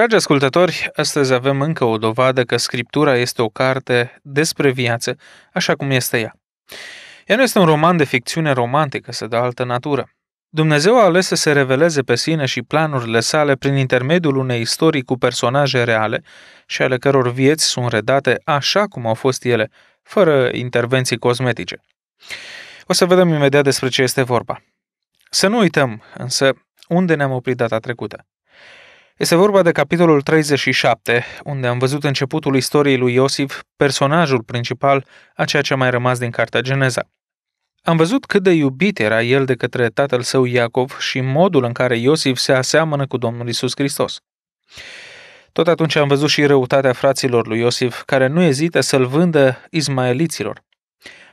Dragi ascultători, astăzi avem încă o dovadă că Scriptura este o carte despre viață, așa cum este ea. Ea nu este un roman de ficțiune romantică, să de altă natură. Dumnezeu a ales să se reveleze pe sine și planurile sale prin intermediul unei istorii cu personaje reale și ale căror vieți sunt redate așa cum au fost ele, fără intervenții cosmetice. O să vedem imediat despre ce este vorba. Să nu uităm, însă, unde ne-am oprit data trecută. Este vorba de capitolul 37, unde am văzut începutul istoriei lui Iosif, personajul principal a ceea ce a mai rămas din cartea Geneza. Am văzut cât de iubit era el de către tatăl său Iacov și modul în care Iosif se aseamănă cu Domnul Isus Hristos. Tot atunci am văzut și răutatea fraților lui Iosif, care nu ezită să-l vândă izmaeliților.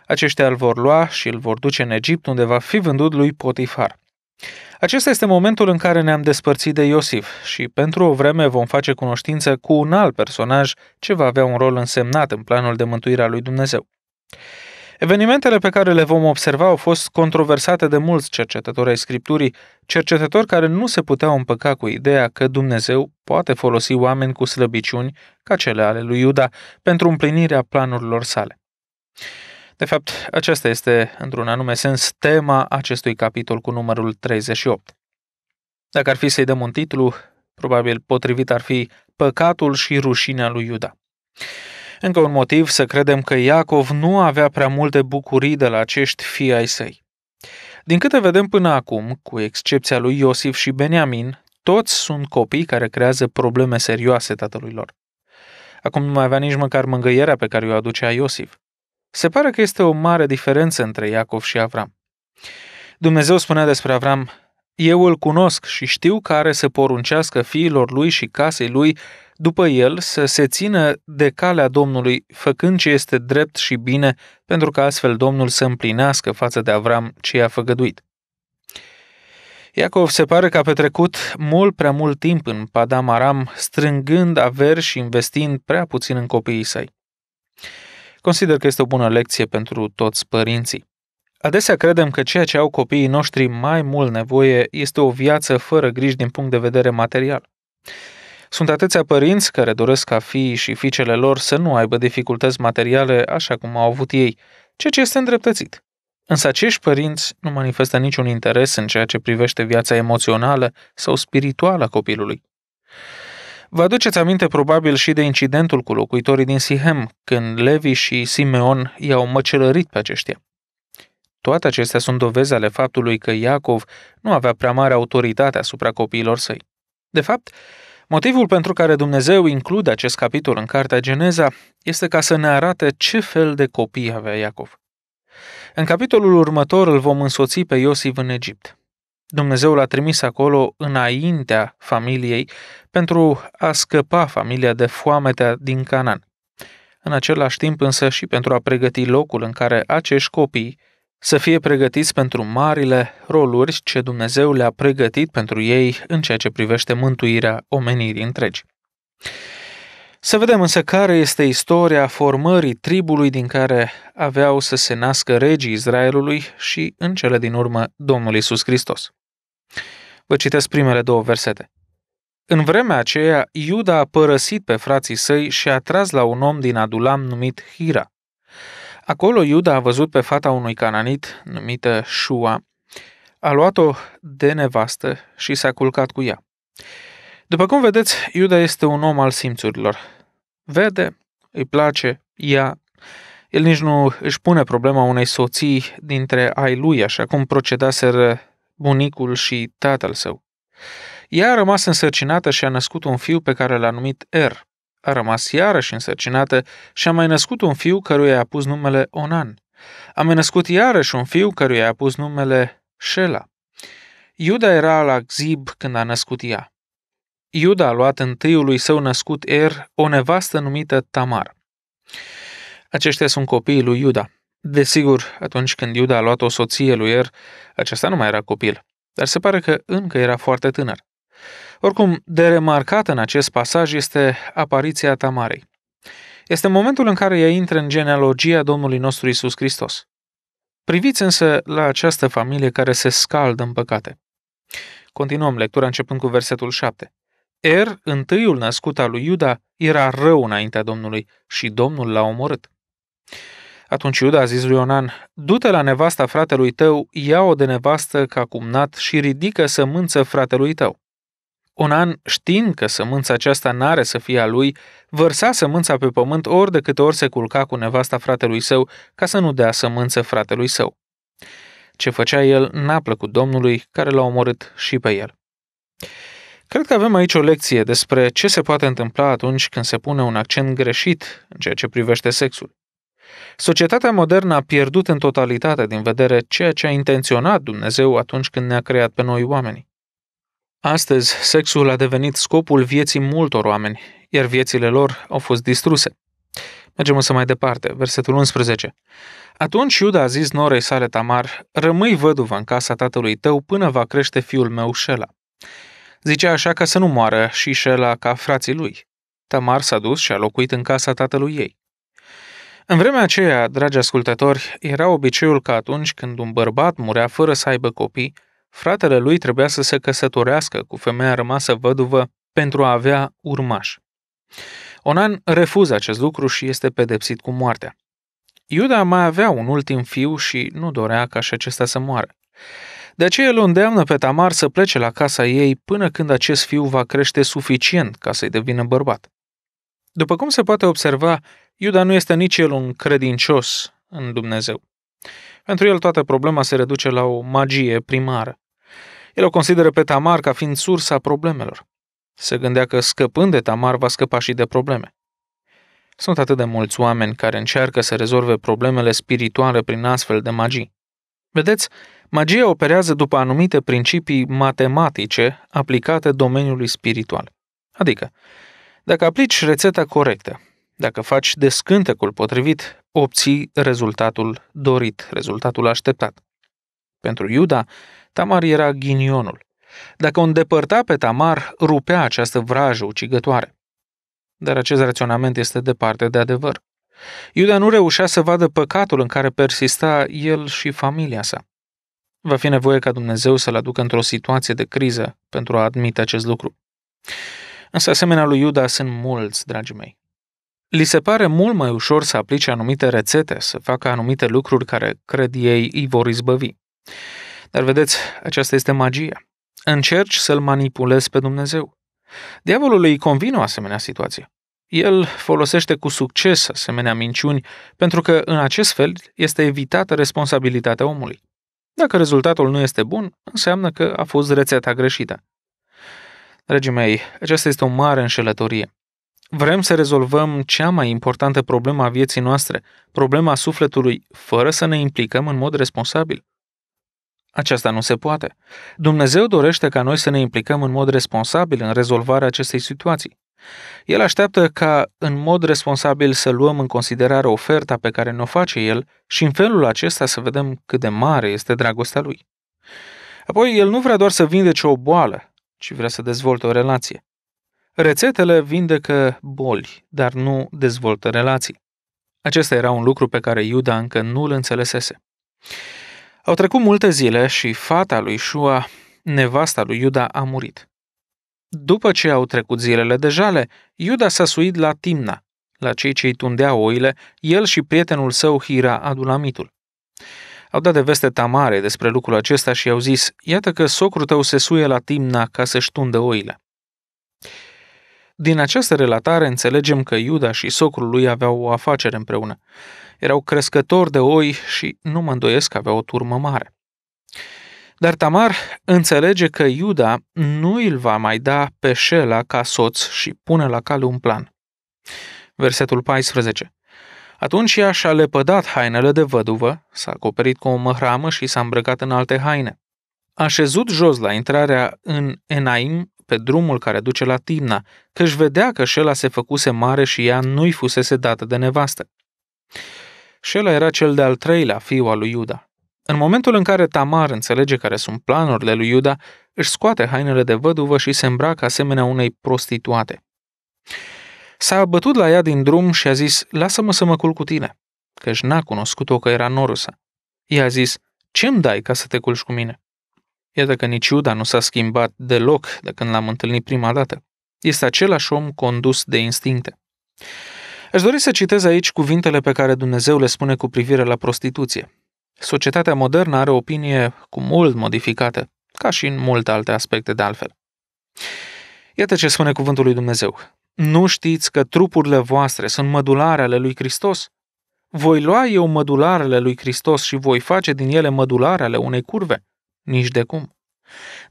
Aceștia îl vor lua și îl vor duce în Egipt, unde va fi vândut lui Potifar. Acesta este momentul în care ne-am despărțit de Iosif și pentru o vreme vom face cunoștință cu un alt personaj ce va avea un rol însemnat în planul de mântuire a lui Dumnezeu. Evenimentele pe care le vom observa au fost controversate de mulți cercetători ai Scripturii, cercetători care nu se puteau împăca cu ideea că Dumnezeu poate folosi oameni cu slăbiciuni, ca cele ale lui Iuda, pentru împlinirea planurilor sale. De fapt, aceasta este, într-un anume sens, tema acestui capitol cu numărul 38. Dacă ar fi să-i dăm un titlu, probabil potrivit ar fi Păcatul și rușinea lui Iuda. Încă un motiv să credem că Iacov nu avea prea multe bucurii de la acești fii ai săi. Din câte vedem până acum, cu excepția lui Iosif și Beniamin, toți sunt copii care creează probleme serioase tatălui lor. Acum nu mai avea nici măcar mângâierea pe care o aducea Iosif. Se pare că este o mare diferență între Iacov și Avram. Dumnezeu spunea despre Avram, eu îl cunosc și știu care să poruncească fiilor lui și casei lui după el să se țină de calea Domnului, făcând ce este drept și bine, pentru că astfel Domnul să împlinească față de Avram ce i-a făgăduit. Iacov se pare că a petrecut mult prea mult timp în Padam Aram, strângând averi și investind prea puțin în copiii săi. Consider că este o bună lecție pentru toți părinții. Adesea credem că ceea ce au copiii noștri mai mult nevoie este o viață fără griji din punct de vedere material. Sunt atâția părinți care doresc ca fiii și fiicele lor să nu aibă dificultăți materiale așa cum au avut ei, ceea ce este îndreptățit. Însă acești părinți nu manifestă niciun interes în ceea ce privește viața emoțională sau spirituală a copilului. Vă aduceți aminte probabil și de incidentul cu locuitorii din Sihem, când Levi și Simeon i-au măcelărit pe aceștia. Toate acestea sunt dovezi ale faptului că Iacov nu avea prea mare autoritate asupra copiilor săi. De fapt, motivul pentru care Dumnezeu include acest capitol în Cartea Geneza este ca să ne arate ce fel de copii avea Iacov. În capitolul următor îl vom însoți pe Iosif în Egipt. Dumnezeu l-a trimis acolo înaintea familiei pentru a scăpa familia de foametea din Canaan. În același timp însă și pentru a pregăti locul în care acești copii să fie pregătiți pentru marile roluri ce Dumnezeu le-a pregătit pentru ei în ceea ce privește mântuirea omenirii întregi. Să vedem însă care este istoria formării tribului din care aveau să se nască regii Israelului și, în cele din urmă, Domnul Isus Hristos. Vă citesc primele două versete. În vremea aceea, Iuda a părăsit pe frații săi și a tras la un om din Adulam numit Hira. Acolo Iuda a văzut pe fata unui cananit numită Shua, a luat-o de nevastă și s-a culcat cu ea. După cum vedeți, Iuda este un om al simțurilor vede, îi place, ea. El nici nu își pune problema unei soții dintre ai lui, așa cum procedaseră bunicul și tatăl său. Ea a rămas însărcinată și a născut un fiu pe care l-a numit Er. A rămas iarăși însărcinată și a mai născut un fiu căruia i-a pus numele Onan. A mai născut iarăși un fiu căruia i-a pus numele Shela. Iuda era la Xib când a născut ea. Iuda a luat întâiului său născut Er o nevastă numită Tamar. Aceștia sunt copiii lui Iuda. Desigur, atunci când Iuda a luat o soție lui Er, acesta nu mai era copil, dar se pare că încă era foarte tânăr. Oricum, de remarcat în acest pasaj este apariția Tamarei. Este momentul în care ea intră în genealogia Domnului nostru Isus Hristos. Priviți însă la această familie care se scaldă în păcate. Continuăm lectura începând cu versetul 7. Er, întâiul născut al lui Iuda, era rău înaintea Domnului și Domnul l-a omorât. Atunci Iuda a zis lui Onan, du-te la nevasta fratelui tău, ia-o de nevastă ca cumnat și ridică sămânță fratelui tău. Onan, știind că sămânța aceasta n-are să fie a lui, vărsa sămânța pe pământ ori de câte ori se culca cu nevasta fratelui său ca să nu dea sămânță fratelui său. Ce făcea el n-a plăcut Domnului, care l-a omorât și pe el. Cred că avem aici o lecție despre ce se poate întâmpla atunci când se pune un accent greșit în ceea ce privește sexul. Societatea modernă a pierdut în totalitate din vedere ceea ce a intenționat Dumnezeu atunci când ne-a creat pe noi oamenii. Astăzi, sexul a devenit scopul vieții multor oameni, iar viețile lor au fost distruse. Mergem însă mai departe, versetul 11. Atunci Iuda a zis norei sale Tamar, rămâi văduvă în casa tatălui tău până va crește fiul meu Șela. Zicea așa ca să nu moară și șela ca frații lui. Tamar s-a dus și a locuit în casa tatălui ei. În vremea aceea, dragi ascultători, era obiceiul că atunci când un bărbat murea fără să aibă copii, fratele lui trebuia să se căsătorească cu femeia rămasă văduvă pentru a avea urmaș. Onan refuză acest lucru și este pedepsit cu moartea. Iuda mai avea un ultim fiu și nu dorea ca și acesta să moară. De aceea îl îndeamnă pe Tamar să plece la casa ei până când acest fiu va crește suficient ca să-i devină bărbat. După cum se poate observa, Iuda nu este nici el un credincios în Dumnezeu. Pentru el toată problema se reduce la o magie primară. El o consideră pe Tamar ca fiind sursa problemelor. Se gândea că scăpând de Tamar va scăpa și de probleme. Sunt atât de mulți oameni care încearcă să rezolve problemele spirituale prin astfel de magii. Vedeți, Magia operează după anumite principii matematice aplicate domeniului spiritual. Adică, dacă aplici rețeta corectă, dacă faci descântecul potrivit, obții rezultatul dorit, rezultatul așteptat. Pentru Iuda, Tamar era ghinionul. Dacă o îndepărta pe Tamar, rupea această vrajă ucigătoare. Dar acest raționament este departe de adevăr. Iuda nu reușea să vadă păcatul în care persista el și familia sa va fi nevoie ca Dumnezeu să-l aducă într-o situație de criză pentru a admite acest lucru. Însă asemenea lui Iuda sunt mulți, dragii mei. Li se pare mult mai ușor să aplice anumite rețete, să facă anumite lucruri care cred ei îi vor izbăvi. Dar vedeți, aceasta este magia. Încerci să-l manipulezi pe Dumnezeu. diavolul îi convine o asemenea situație. El folosește cu succes asemenea minciuni, pentru că în acest fel este evitată responsabilitatea omului. Dacă rezultatul nu este bun, înseamnă că a fost rețeta greșită. Dragii mei, aceasta este o mare înșelătorie. Vrem să rezolvăm cea mai importantă problemă a vieții noastre, problema sufletului, fără să ne implicăm în mod responsabil. Aceasta nu se poate. Dumnezeu dorește ca noi să ne implicăm în mod responsabil în rezolvarea acestei situații. El așteaptă ca, în mod responsabil, să luăm în considerare oferta pe care ne-o face el și în felul acesta să vedem cât de mare este dragostea lui. Apoi, el nu vrea doar să vindece o boală, ci vrea să dezvolte o relație. Rețetele vindecă boli, dar nu dezvoltă relații. Acesta era un lucru pe care Iuda încă nu îl înțelesese. Au trecut multe zile și fata lui Shua, nevasta lui Iuda, a murit. După ce au trecut zilele de jale, Iuda s-a suit la Timna, la cei ce-i tundea oile, el și prietenul său Hira, adulamitul. Au dat de veste tamare despre lucrul acesta și au zis, iată că socrul tău se suie la Timna ca să-și tundă oile. Din această relatare înțelegem că Iuda și socrul lui aveau o afacere împreună. Erau crescători de oi și nu mă îndoiesc că aveau o turmă mare. Dar Tamar înțelege că Iuda nu îl va mai da pe Shela ca soț și pune la cale un plan. Versetul 14. Atunci ea și-a lepădat hainele de văduvă, s-a acoperit cu o măhramă și s-a îmbrăcat în alte haine. A șezut jos la intrarea în Enaim pe drumul care duce la Timna, că își vedea că Shela se făcuse mare și ea nu-i fusese dată de nevastă. Shela era cel de-al treilea fiu al lui Iuda. În momentul în care Tamar înțelege care sunt planurile lui Iuda, își scoate hainele de văduvă și se îmbracă asemenea unei prostituate. S-a bătut la ea din drum și a zis, lasă-mă să mă culc cu tine, căci n-a cunoscut-o că era norusă. Ea a zis, ce-mi dai ca să te culci cu mine? Iată că nici Iuda nu s-a schimbat deloc de când l-am întâlnit prima dată. Este același om condus de instincte. Aș dori să citez aici cuvintele pe care Dumnezeu le spune cu privire la prostituție. Societatea modernă are o opinie cu mult modificată, ca și în multe alte aspecte de altfel. Iată ce spune cuvântul lui Dumnezeu. Nu știți că trupurile voastre sunt mădulare ale lui Hristos? Voi lua eu mădularele lui Hristos și voi face din ele mădulare ale unei curve? Nici de cum.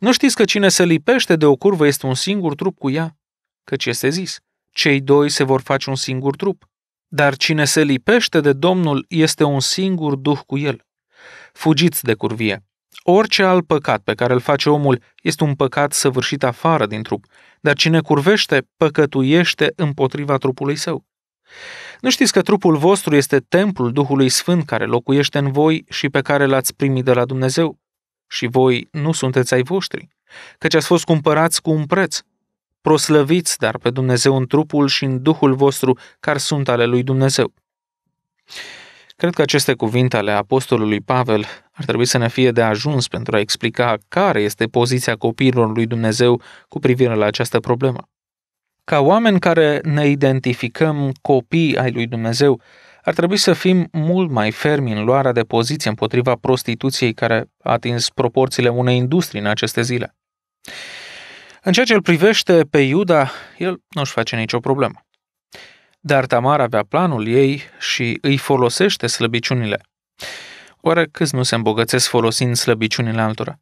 Nu știți că cine se lipește de o curvă este un singur trup cu ea? Căci este zis, cei doi se vor face un singur trup. Dar cine se lipește de Domnul este un singur duh cu el. Fugiți de curvie. Orice alt păcat pe care îl face omul este un păcat săvârșit afară din trup, dar cine curvește, păcătuiește împotriva trupului său. Nu știți că trupul vostru este templul Duhului Sfânt care locuiește în voi și pe care l-ați primit de la Dumnezeu? Și voi nu sunteți ai voștri, căci ați fost cumpărați cu un preț. Proslăviți, dar, pe Dumnezeu în trupul și în Duhul vostru, care sunt ale lui Dumnezeu. Cred că aceste cuvinte ale apostolului Pavel ar trebui să ne fie de ajuns pentru a explica care este poziția copiilor lui Dumnezeu cu privire la această problemă. Ca oameni care ne identificăm copii ai lui Dumnezeu, ar trebui să fim mult mai fermi în luarea de poziție împotriva prostituției care a atins proporțiile unei industrii în aceste zile. În ceea ce îl privește pe Iuda, el nu-și face nicio problemă. Dar Tamar avea planul ei și îi folosește slăbiciunile. Oare câți nu se îmbogățesc folosind slăbiciunile altora?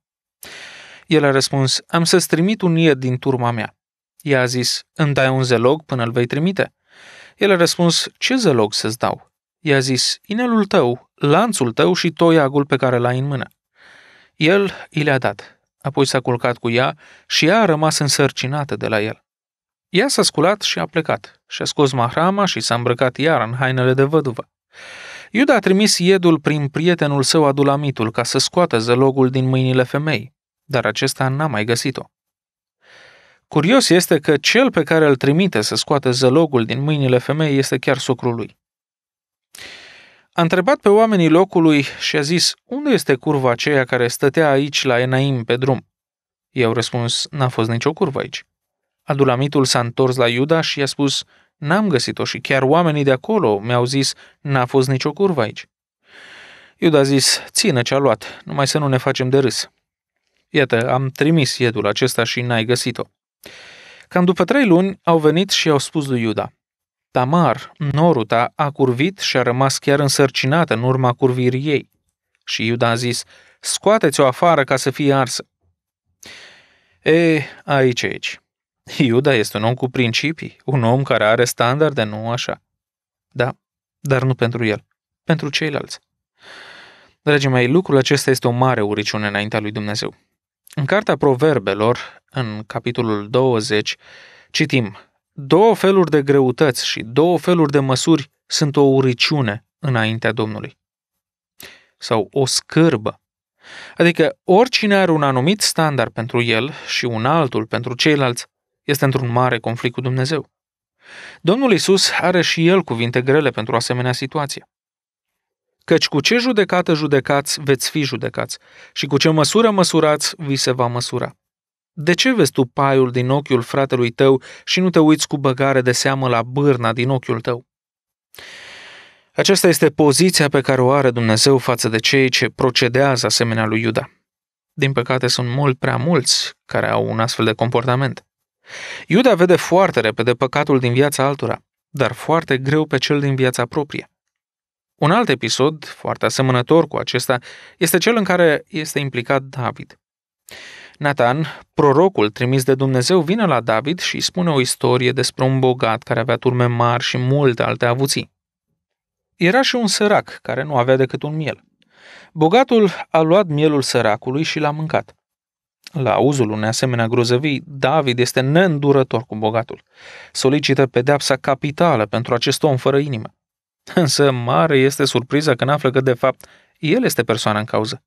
El a răspuns, am să-ți trimit un ied din turma mea. Ea a zis, îmi dai un zelog până îl vei trimite? El a răspuns, ce zelog să-ți dau? I-a zis, inelul tău, lanțul tău și toiagul pe care l-ai în mână. El i le-a dat, apoi s-a culcat cu ea și ea a rămas însărcinată de la el. Ea s-a sculat și a plecat și a scos mahrama și s-a îmbrăcat iar în hainele de văduvă. Iuda a trimis iedul prin prietenul său Adulamitul ca să scoată zălogul din mâinile femei, dar acesta n-a mai găsit-o. Curios este că cel pe care îl trimite să scoate zălogul din mâinile femei este chiar socrul lui. A întrebat pe oamenii locului și a zis, unde este curva aceea care stătea aici la Enaim pe drum? I-au răspuns, n-a fost nicio curvă aici. Adulamitul s-a întors la Iuda și i-a spus, n-am găsit-o și chiar oamenii de acolo mi-au zis, n-a fost nicio curvă aici. Iuda a zis, ține ce-a luat, numai să nu ne facem de râs. Iată, am trimis iedul acesta și n-ai găsit-o. Cam după trei luni au venit și au spus lui Iuda, Tamar, noruta, a curvit și a rămas chiar însărcinată în urma curvirii ei. Și Iuda a zis, scoateți-o afară ca să fie arsă. E, aici, aici. Iuda este un om cu principii, un om care are standarde, nu așa. Da, dar nu pentru el, pentru ceilalți. Dragii mei, lucrul acesta este o mare uriciune înaintea lui Dumnezeu. În Cartea Proverbelor, în capitolul 20, citim Două feluri de greutăți și două feluri de măsuri sunt o uriciune înaintea Domnului. Sau o scârbă. Adică oricine are un anumit standard pentru el și un altul pentru ceilalți, este într-un mare conflict cu Dumnezeu. Domnul Isus are și el cuvinte grele pentru asemenea situație. Căci cu ce judecată judecați, veți fi judecați, și cu ce măsură măsurați, vi se va măsura. De ce vezi tu paiul din ochiul fratelui tău și nu te uiți cu băgare de seamă la bârna din ochiul tău? Aceasta este poziția pe care o are Dumnezeu față de cei ce procedează asemenea lui Iuda. Din păcate, sunt mult prea mulți care au un astfel de comportament. Iuda vede foarte repede păcatul din viața altora, dar foarte greu pe cel din viața proprie. Un alt episod, foarte asemănător cu acesta, este cel în care este implicat David. Nathan, prorocul trimis de Dumnezeu, vine la David și îi spune o istorie despre un bogat care avea turme mari și multe alte avuții. Era și un sărac care nu avea decât un miel. Bogatul a luat mielul săracului și l-a mâncat. La auzul unei asemenea grozăvii, David este neîndurător cu bogatul. Solicită pedeapsa capitală pentru acest om fără inimă. Însă mare este surpriza când află că, de fapt, el este persoana în cauză.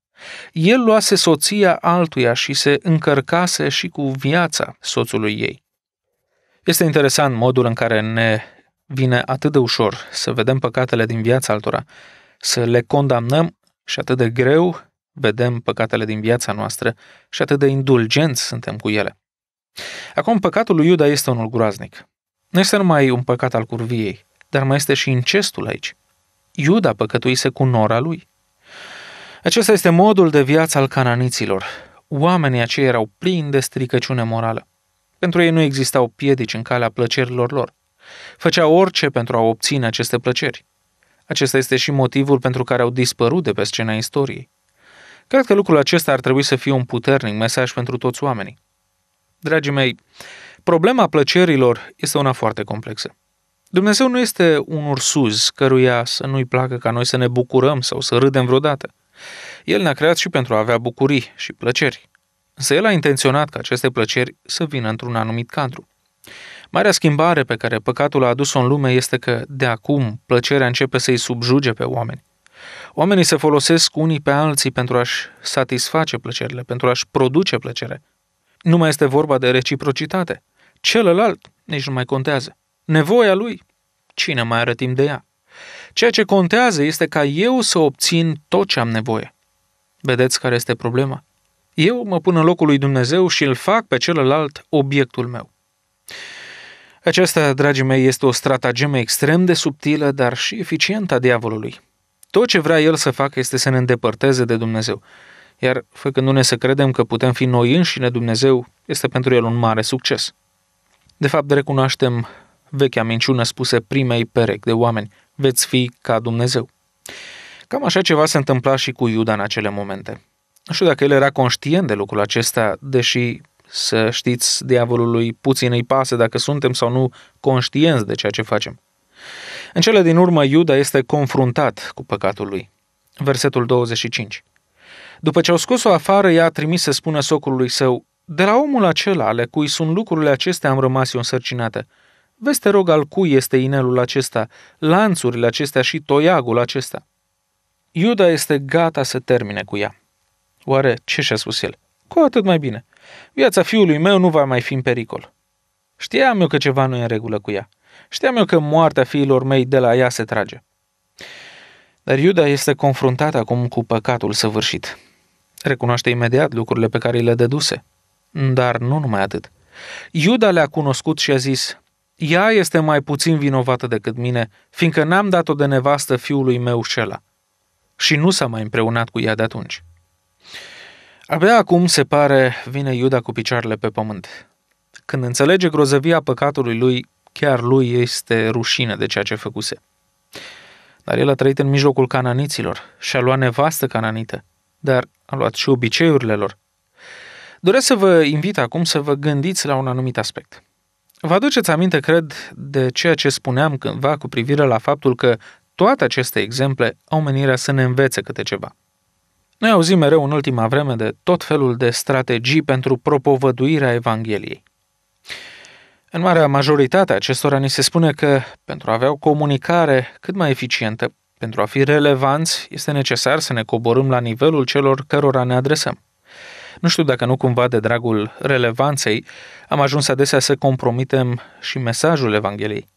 El luase soția altuia și se încărcase și cu viața soțului ei. Este interesant modul în care ne vine atât de ușor să vedem păcatele din viața altora, să le condamnăm și atât de greu vedem păcatele din viața noastră și atât de indulgenți suntem cu ele. Acum, păcatul lui Iuda este unul groaznic. Nu este numai un păcat al curviei, dar mai este și incestul aici. Iuda păcătuise cu nora lui. Acesta este modul de viață al cananiților. Oamenii aceia erau plini de stricăciune morală. Pentru ei nu existau piedici în calea plăcerilor lor. Făceau orice pentru a obține aceste plăceri. Acesta este și motivul pentru care au dispărut de pe scena istoriei. Cred că lucrul acesta ar trebui să fie un puternic mesaj pentru toți oamenii. Dragii mei, problema plăcerilor este una foarte complexă. Dumnezeu nu este un ursuz căruia să nu-i placă ca noi să ne bucurăm sau să râdem vreodată. El ne-a creat și pentru a avea bucurii și plăceri. Însă El a intenționat ca aceste plăceri să vină într-un anumit cadru. Marea schimbare pe care păcatul a adus-o în lume este că, de acum, plăcerea începe să-i subjuge pe oameni. Oamenii se folosesc unii pe alții pentru a-și satisface plăcerile, pentru a-și produce plăcere. Nu mai este vorba de reciprocitate. Celălalt nici nu mai contează. Nevoia lui, cine mai are timp de ea? Ceea ce contează este ca eu să obțin tot ce am nevoie. Vedeți care este problema? Eu mă pun în locul lui Dumnezeu și îl fac pe celălalt obiectul meu. Aceasta, dragii mei, este o stratagemă extrem de subtilă, dar și eficientă a diavolului. Tot ce vrea el să facă este să ne îndepărteze de Dumnezeu. Iar făcându-ne să credem că putem fi noi înșine Dumnezeu, este pentru el un mare succes. De fapt, recunoaștem vechea minciună spusă primei perec de oameni, veți fi ca Dumnezeu. Cam așa ceva se întâmpla și cu Iuda în acele momente. Nu știu dacă el era conștient de lucrul acesta, deși să știți diavolului puțin îi pasă dacă suntem sau nu conștienți de ceea ce facem. În cele din urmă, Iuda este confruntat cu păcatul lui. Versetul 25. După ce au scos-o afară, ea a trimis să spună socului său, De la omul acela, ale cui sunt lucrurile acestea, am rămas eu însărcinată. Vezi, te rog, al cui este inelul acesta, lanțurile acestea și toiagul acesta. Iuda este gata să termine cu ea. Oare ce și-a spus el? Cu atât mai bine. Viața fiului meu nu va mai fi în pericol. Știam eu că ceva nu e în regulă cu ea. Știam eu că moartea fiilor mei de la ea se trage. Dar Iuda este confruntat acum cu păcatul săvârșit. Recunoaște imediat lucrurile pe care le deduse. Dar nu numai atât. Iuda le-a cunoscut și a zis, ea este mai puțin vinovată decât mine, fiindcă n-am dat-o de nevastă fiului meu Șela. Și nu s-a mai împreunat cu ea de atunci. Abia acum, se pare, vine Iuda cu picioarele pe pământ. Când înțelege grozăvia păcatului lui, Chiar lui este rușine de ceea ce făcuse. Dar el a trăit în mijlocul cananiților și a luat nevastă cananită, dar a luat și obiceiurile lor. Doresc să vă invit acum să vă gândiți la un anumit aspect. Vă aduceți aminte, cred, de ceea ce spuneam cândva cu privire la faptul că toate aceste exemple au menirea să ne învețe câte ceva. Noi auzim mereu în ultima vreme de tot felul de strategii pentru propovăduirea Evangheliei. În marea majoritate acestora ni se spune că, pentru a avea o comunicare cât mai eficientă, pentru a fi relevanți, este necesar să ne coborâm la nivelul celor cărora ne adresăm. Nu știu dacă nu cumva de dragul relevanței am ajuns adesea să compromitem și mesajul Evangheliei.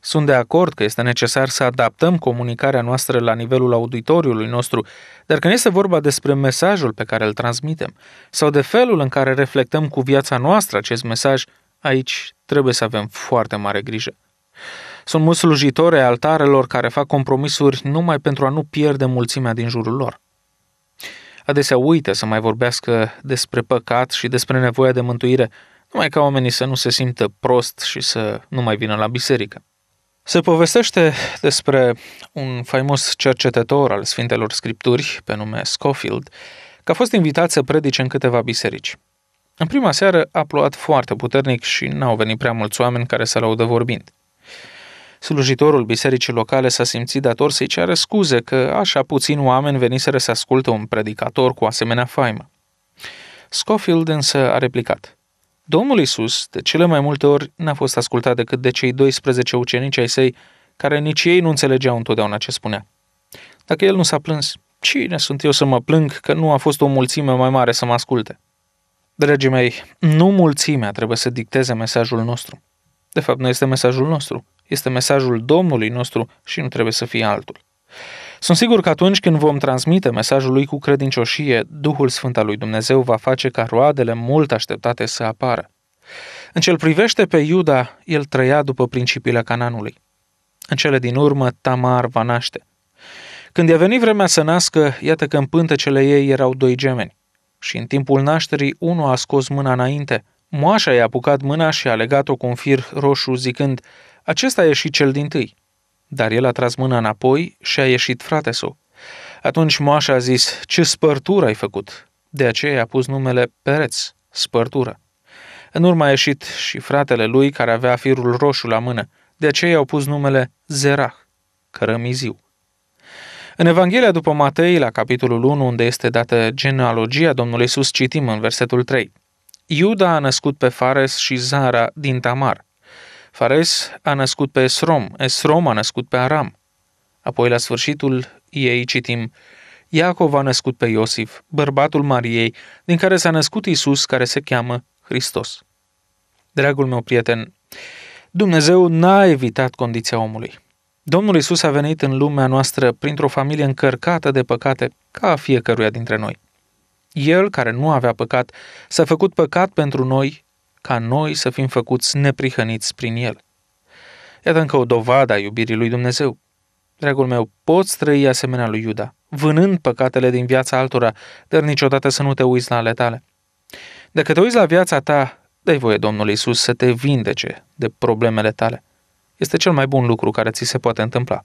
Sunt de acord că este necesar să adaptăm comunicarea noastră la nivelul auditoriului nostru, dar când este vorba despre mesajul pe care îl transmitem sau de felul în care reflectăm cu viața noastră acest mesaj, aici trebuie să avem foarte mare grijă. Sunt mulți slujitori ai altarelor care fac compromisuri numai pentru a nu pierde mulțimea din jurul lor. Adesea uită să mai vorbească despre păcat și despre nevoia de mântuire, numai ca oamenii să nu se simtă prost și să nu mai vină la biserică. Se povestește despre un faimos cercetător al Sfintelor Scripturi, pe nume Scofield, că a fost invitat să predice în câteva biserici. În prima seară a plouat foarte puternic și n-au venit prea mulți oameni care să laudă vorbind. Slujitorul bisericii locale s-a simțit dator să-i ceară scuze că așa puțin oameni veniseră să asculte un predicator cu asemenea faimă. Scofield însă a replicat. Domnul Isus, de cele mai multe ori, n-a fost ascultat decât de cei 12 ucenici ai săi, care nici ei nu înțelegeau întotdeauna ce spunea. Dacă el nu s-a plâns, cine sunt eu să mă plâng că nu a fost o mulțime mai mare să mă asculte? Dragii mei, nu mulțimea trebuie să dicteze mesajul nostru. De fapt, nu este mesajul nostru, este mesajul Domnului nostru și nu trebuie să fie altul. Sunt sigur că atunci când vom transmite mesajul lui cu credincioșie, Duhul Sfânt al lui Dumnezeu va face ca roadele mult așteptate să apară. În ce privește pe Iuda, el trăia după principiile Cananului. În cele din urmă, Tamar va naște. Când i-a venit vremea să nască, iată că în pântecele ei erau doi gemeni și în timpul nașterii unul a scos mâna înainte. Moașa i-a apucat mâna și a legat-o cu un fir roșu zicând, acesta e și cel din tâi. Dar el a tras mâna înapoi și a ieșit frate său. Atunci Moașa a zis, ce spărtură ai făcut? De aceea i-a pus numele Pereț, spărtură. În urmă a ieșit și fratele lui care avea firul roșu la mână, de aceea i-au pus numele Zerah, cărămiziu. În Evanghelia după Matei, la capitolul 1, unde este dată genealogia Domnului Iisus, citim în versetul 3. Iuda a născut pe Fares și Zara din Tamar. Fares a născut pe Esrom, Esrom a născut pe Aram. Apoi, la sfârșitul ei, citim, Iacov a născut pe Iosif, bărbatul Mariei, din care s-a născut Isus, care se cheamă Hristos. Dragul meu prieten, Dumnezeu n-a evitat condiția omului. Domnul Isus a venit în lumea noastră printr-o familie încărcată de păcate, ca a fiecăruia dintre noi. El, care nu avea păcat, s-a făcut păcat pentru noi, ca noi să fim făcuți neprihăniți prin el. Iată încă o dovadă a iubirii lui Dumnezeu. Dragul meu, poți trăi asemenea lui Iuda, vânând păcatele din viața altora, dar niciodată să nu te uiți la ale tale. Dacă te uiți la viața ta, dai voie Domnului Isus să te vindece de problemele tale – este cel mai bun lucru care ți se poate întâmpla.